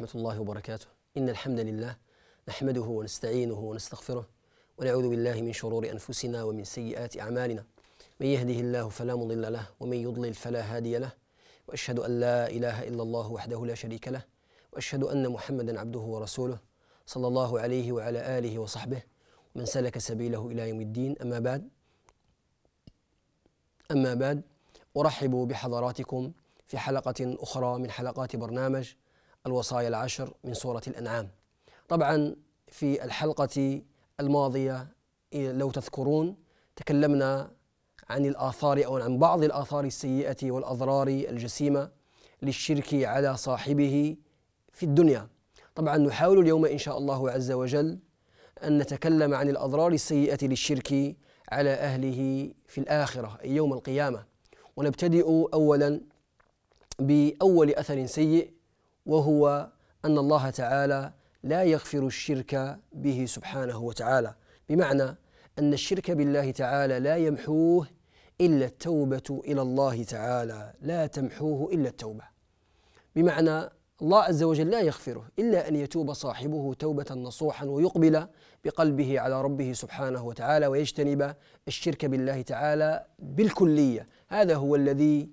ورحمة الله وبركاته إن الحمد لله نحمده ونستعينه ونستغفره ونعوذ بالله من شرور أنفسنا ومن سيئات أعمالنا من يهده الله فلا مضل له ومن يضلل فلا هادي له وأشهد أن لا إله إلا الله وحده لا شريك له وأشهد أن محمدا عبده ورسوله صلى الله عليه وعلى آله وصحبه ومن سلك سبيله إلى يوم الدين أما بعد أما بعد أرحب بحضراتكم في حلقة أخرى من حلقات برنامج الوصايا العشر من سورة الأنعام طبعا في الحلقة الماضية إيه، لو تذكرون تكلمنا عن الآثار أو عن بعض الآثار السيئة والأضرار الجسيمة للشرك على صاحبه في الدنيا طبعا نحاول اليوم إن شاء الله عز وجل أن نتكلم عن الأضرار السيئة للشرك على أهله في الآخرة أي يوم القيامة ونبتدئ أولا بأول أثر سيء وهو أن الله تعالى لا يغفر الشرك به سبحانه وتعالى بمعنى أن الشرك بالله تعالى لا يمحوه إلا التوبة إلى الله تعالى لا تمحوه إلا التوبة بمعنى الله عز وجل لا يغفره إلا أن يتوب صاحبه توبة نصوحا ويقبل بقلبه على ربه سبحانه وتعالى ويجتنب الشرك بالله تعالى بالكلية هذا هو الذي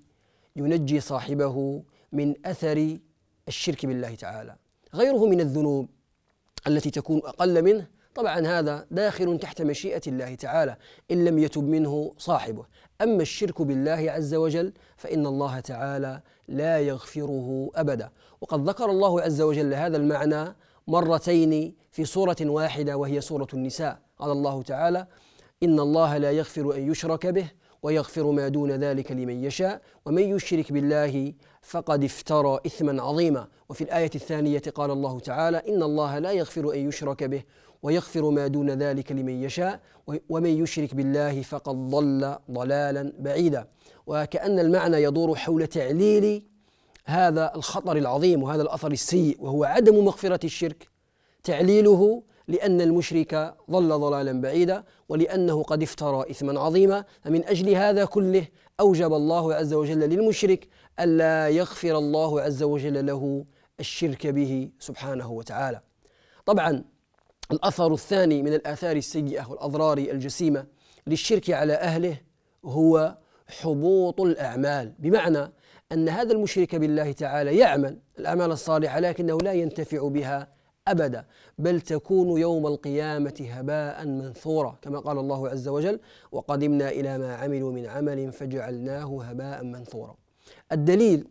ينجي صاحبه من أثر الشرك بالله تعالى غيره من الذنوب التي تكون أقل منه طبعا هذا داخل تحت مشيئة الله تعالى إن لم يتب منه صاحبه أما الشرك بالله عز وجل فإن الله تعالى لا يغفره أبدا وقد ذكر الله عز وجل هذا المعنى مرتين في سورة واحدة وهي سورة النساء قال الله تعالى إن الله لا يغفر أن يشرك به ويغفر ما دون ذلك لمن يشاء ومن يشرك بالله فقد افترى إثما عظيما وفي الآية الثانية قال الله تعالى إن الله لا يغفر أن يشرك به ويغفر ما دون ذلك لمن يشاء ومن يشرك بالله فقد ضل ضلالا بعيدا وكأن المعنى يدور حول تعليل هذا الخطر العظيم وهذا الأثر السيء وهو عدم مغفرة الشرك تعليله لأن المشرك ضل ضلالا بعيدا ولأنه قد افترى إثما عظيما فمن أجل هذا كله أوجب الله عز وجل للمشرك ألا يغفر الله عز وجل له الشرك به سبحانه وتعالى طبعا الأثر الثاني من الآثار السيئة والأضرار الجسيمة للشرك على أهله هو حبوط الأعمال بمعنى أن هذا المشرك بالله تعالى يعمل الأعمال الصالحة لكنه لا ينتفع بها أبدا بل تكون يوم القيامة هباء منثورا كما قال الله عز وجل وقدمنا إلى ما عملوا من عمل فجعلناه هباء منثورا الدليل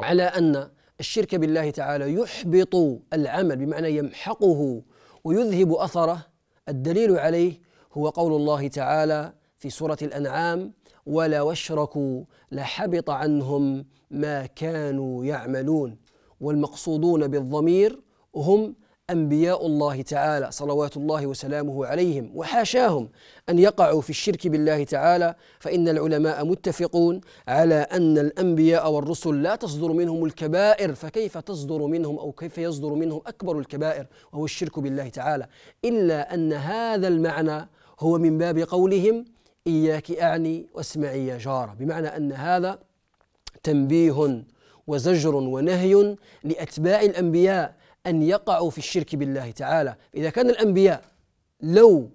على أن الشرك بالله تعالى يحبط العمل بمعنى يمحقه ويذهب أثره الدليل عليه هو قول الله تعالى في سورة الأنعام ولو أشركوا لحبط عنهم ما كانوا يعملون والمقصودون بالضمير هم أنبياء الله تعالى صلوات الله وسلامه عليهم وحاشاهم أن يقعوا في الشرك بالله تعالى فإن العلماء متفقون على أن الأنبياء والرسل لا تصدر منهم الكبائر فكيف تصدر منهم أو كيف يصدر منهم أكبر الكبائر وهو الشرك بالله تعالى إلا أن هذا المعنى هو من باب قولهم إياك أعني واسمعي يا جارة بمعنى أن هذا تنبيه وزجر ونهي لأتباع الأنبياء أن يقعوا في الشرك بالله تعالى إذا كان الأنبياء لو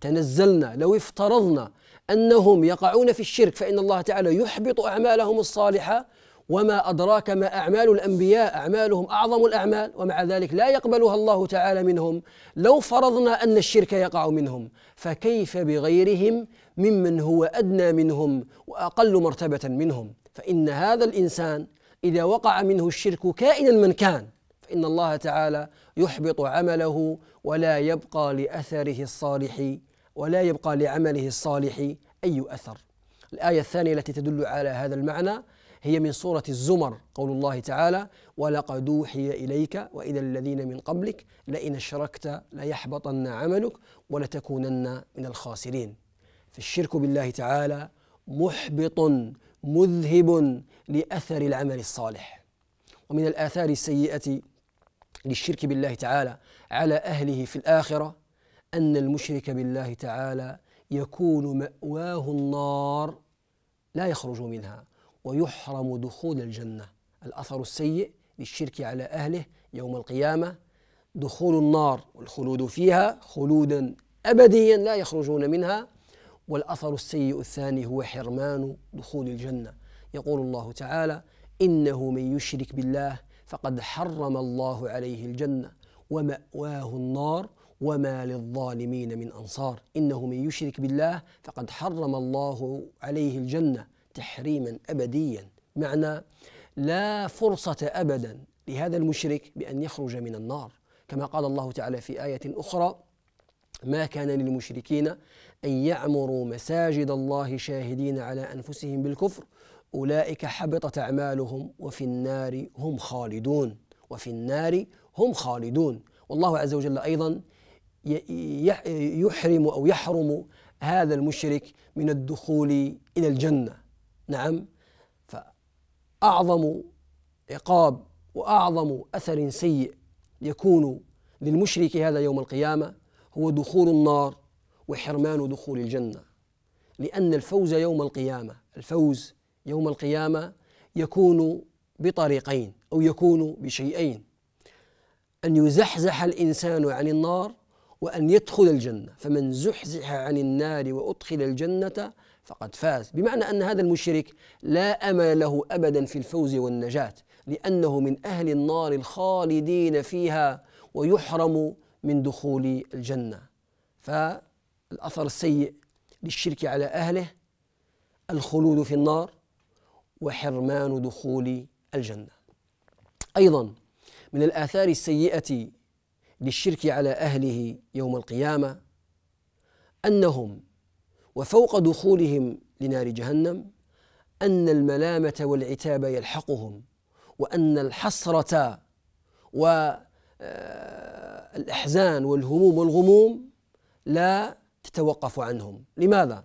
تنزلنا لو افترضنا أنهم يقعون في الشرك فإن الله تعالى يحبط أعمالهم الصالحة وما أدراك ما أعمال الأنبياء أعمالهم أعظم الأعمال ومع ذلك لا يقبلها الله تعالى منهم لو فرضنا أن الشرك يقع منهم فكيف بغيرهم ممن هو أدنى منهم وأقل مرتبة منهم فإن هذا الإنسان إذا وقع منه الشرك كائنا من كان فإن الله تعالى يحبط عمله ولا يبقى لأثره الصالح ولا يبقى لعمله الصالح أي أثر الآية الثانية التي تدل على هذا المعنى هي من سورة الزمر قول الله تعالى ولقد أوحي إليك وإلى الذين من قبلك لئن أشركت ليحبطن عملك ولتكونن من الخاسرين فالشرك بالله تعالى محبط مذهب لأثر العمل الصالح ومن الآثار السيئة للشرك بالله تعالى على أهله في الآخرة أن المشرك بالله تعالى يكون مأواه النار لا يخرج منها ويحرم دخول الجنة الأثر السيء للشرك على أهله يوم القيامة دخول النار والخلود فيها خلودا أبديا لا يخرجون منها والأثر السيء الثاني هو حرمان دخول الجنة يقول الله تعالى إنه من يشرك بالله فقد حرم الله عليه الجنة ومأواه النار وما للظالمين من أنصار إنه من يشرك بالله فقد حرم الله عليه الجنة تحريما أبديا معنى لا فرصة أبدا لهذا المشرك بأن يخرج من النار كما قال الله تعالى في آية أخرى ما كان للمشركين أن يعمروا مساجد الله شاهدين على أنفسهم بالكفر أولئك حبطت أعمالهم وفي النار هم خالدون وفي النار هم خالدون والله عز وجل أيضا يحرم أو يحرم هذا المشرك من الدخول إلى الجنة نعم فأعظم عقاب وأعظم أثر سيء يكون للمشرك هذا يوم القيامة هو دخول النار وحرمان دخول الجنة لأن الفوز يوم القيامة الفوز يوم القيامة يكون بطريقين أو يكون بشيئين أن يزحزح الإنسان عن النار وأن يدخل الجنة فمن زحزح عن النار وأدخل الجنة فقد فاز بمعنى أن هذا المشرك لا أمل له أبدا في الفوز والنجاة لأنه من أهل النار الخالدين فيها ويحرم من دخول الجنة فالأثر السيء للشرك على أهله الخلود في النار وحرمان دخول الجنة أيضا من الآثار السيئة للشرك على أهله يوم القيامة أنهم وفوق دخولهم لنار جهنم أن الملامة والعتاب يلحقهم وأن الحسرة والأحزان آه، والهموم والغموم لا تتوقف عنهم لماذا؟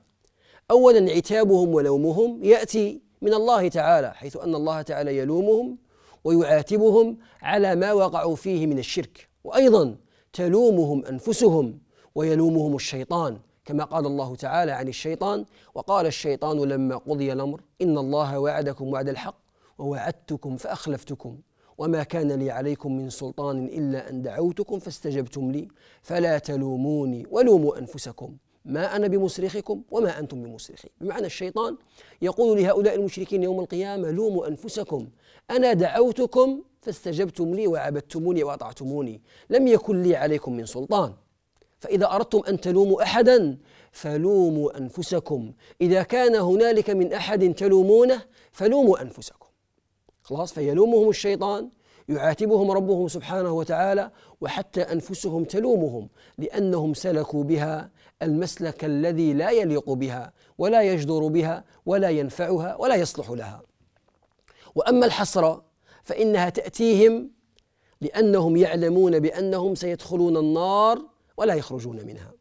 أولا عتابهم ولومهم يأتي من الله تعالى حيث ان الله تعالى يلومهم ويعاتبهم على ما وقعوا فيه من الشرك وايضا تلومهم انفسهم ويلومهم الشيطان كما قال الله تعالى عن الشيطان وقال الشيطان لما قضي الامر ان الله وعدكم وعد الحق ووعدتكم فاخلفتكم وما كان لي عليكم من سلطان الا ان دعوتكم فاستجبتم لي فلا تلوموني ولوموا انفسكم ما أنا بمصرخكم وما أنتم بمصرخي بمعنى الشيطان يقول لهؤلاء المشركين يوم القيامة لوموا أنفسكم أنا دعوتكم فاستجبتم لي وعبدتموني وأطعتموني لم يكن لي عليكم من سلطان فإذا أردتم أن تلوموا أحدا فلوموا أنفسكم إذا كان هنالك من أحد تلومونه فلوموا أنفسكم خلاص فيلومهم الشيطان يعاتبهم ربهم سبحانه وتعالى وحتى انفسهم تلومهم لانهم سلكوا بها المسلك الذي لا يليق بها ولا يجدر بها ولا ينفعها ولا يصلح لها واما الحسره فانها تاتيهم لانهم يعلمون بانهم سيدخلون النار ولا يخرجون منها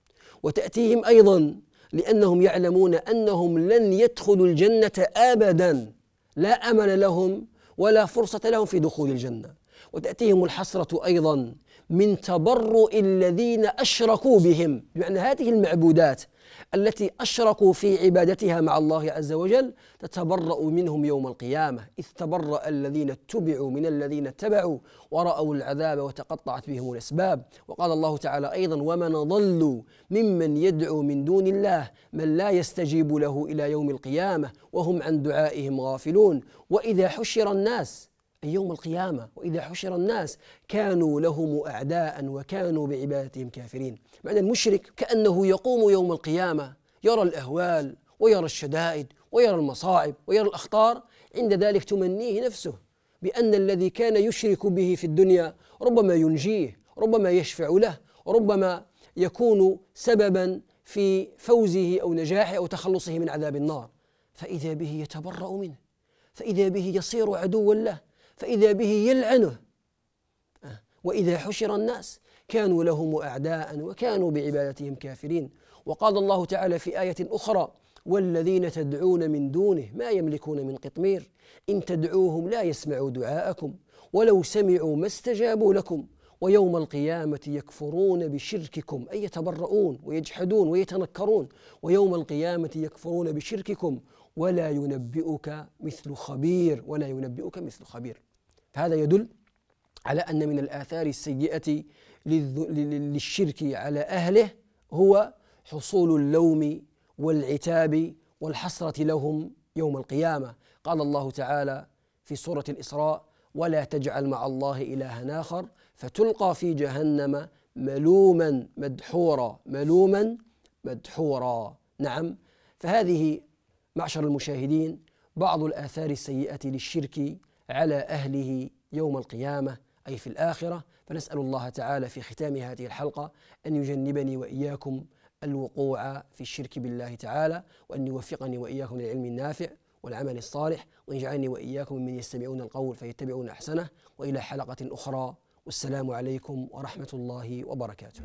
وتاتيهم ايضا لانهم يعلمون انهم لن يدخلوا الجنه ابدا لا امل لهم ولا فرصة لهم في دخول الجنة وتأتيهم الحسرة أيضا من تبرؤ الذين أشركوا بهم بمعنى هذه المعبودات التي أشركوا في عبادتها مع الله عز وجل تتبرأ منهم يوم القيامة إذ تبرأ الذين اتبعوا من الذين اتبعوا ورأوا العذاب وتقطعت بهم الأسباب وقال الله تعالى أيضا ومن ضل ممن يدعو من دون الله من لا يستجيب له إلى يوم القيامة وهم عن دعائهم غافلون وإذا حشر الناس يوم القيامة وإذا حشر الناس كانوا لهم أعداء وكانوا بعبادتهم كافرين معنى المشرك كأنه يقوم يوم القيامة يرى الأهوال ويرى الشدائد ويرى المصاعب ويرى الأخطار عند ذلك تمنيه نفسه بأن الذي كان يشرك به في الدنيا ربما ينجيه ربما يشفع له ربما يكون سببا في فوزه أو نجاحه أو تخلصه من عذاب النار فإذا به يتبرأ منه فإذا به يصير عدوا له فإذا به يلعنه آه. وإذا حشر الناس كانوا لهم أعداء وكانوا بعبادتهم كافرين وقال الله تعالى في آية أخرى والذين تدعون من دونه ما يملكون من قطمير إن تدعوهم لا يسمعوا دعاءكم ولو سمعوا ما استجابوا لكم ويوم القيامة يكفرون بشرككم أي يتبرؤون ويجحدون ويتنكرون ويوم القيامة يكفرون بشرككم ولا ينبئك مثل خبير ولا ينبئك مثل خبير فهذا يدل على أن من الآثار السيئة للشرك على أهله هو حصول اللوم والعتاب والحسرة لهم يوم القيامة قال الله تعالى في سورة الإسراء ولا تجعل مع الله إلها آخر فتلقى في جهنم ملوما مدحورا ملوما مدحورا نعم فهذه معشر المشاهدين بعض الآثار السيئة للشرك على أهله يوم القيامة أي في الآخرة فنسأل الله تعالى في ختام هذه الحلقة أن يجنبني وإياكم الوقوع في الشرك بالله تعالى وأن يوفقني وإياكم للعلم النافع والعمل الصالح واجعلني وإياكم ممن يستمعون القول فيتبعون أحسنه وإلى حلقة أخرى والسلام عليكم ورحمة الله وبركاته